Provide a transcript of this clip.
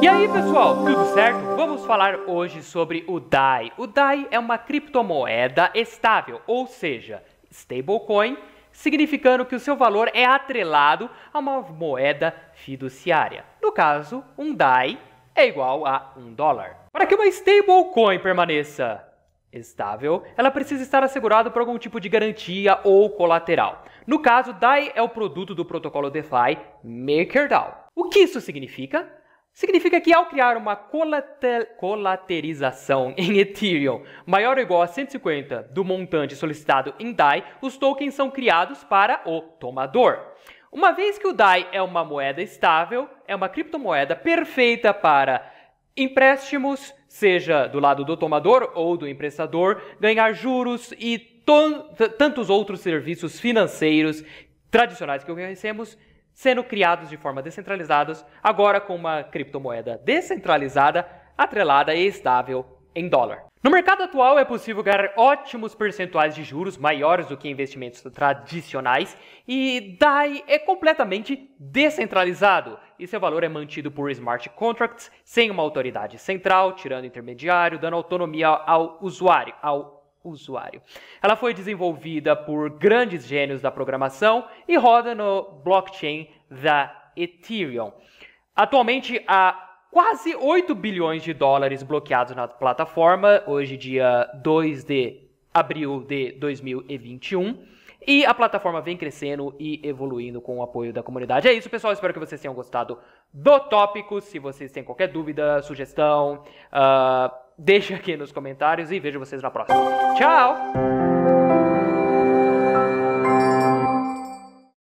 E aí pessoal, tudo certo? Vamos falar hoje sobre o DAI. O DAI é uma criptomoeda estável, ou seja, stablecoin, significando que o seu valor é atrelado a uma moeda fiduciária. No caso, um DAI é igual a um dólar. Para que uma stablecoin permaneça estável, ela precisa estar assegurada por algum tipo de garantia ou colateral. No caso, DAI é o produto do protocolo DeFi MakerDAO. O que isso significa? Significa que ao criar uma colaterização em Ethereum maior ou igual a 150 do montante solicitado em DAI, os tokens são criados para o tomador. Uma vez que o DAI é uma moeda estável, é uma criptomoeda perfeita para empréstimos, seja do lado do tomador ou do emprestador, ganhar juros e tantos outros serviços financeiros tradicionais que conhecemos sendo criados de forma descentralizada, agora com uma criptomoeda descentralizada, atrelada e estável em dólar. No mercado atual é possível ganhar ótimos percentuais de juros maiores do que investimentos tradicionais e DAI é completamente descentralizado e seu valor é mantido por smart contracts sem uma autoridade central, tirando intermediário, dando autonomia ao usuário, ao usuário. Ela foi desenvolvida por grandes gênios da programação e roda no blockchain da Ethereum. Atualmente há quase 8 bilhões de dólares bloqueados na plataforma, hoje dia 2 de abril de 2021. E a plataforma vem crescendo e evoluindo com o apoio da comunidade. É isso, pessoal. Espero que vocês tenham gostado do tópico. Se vocês têm qualquer dúvida, sugestão, uh, Deixe aqui nos comentários e vejo vocês na próxima. Tchau!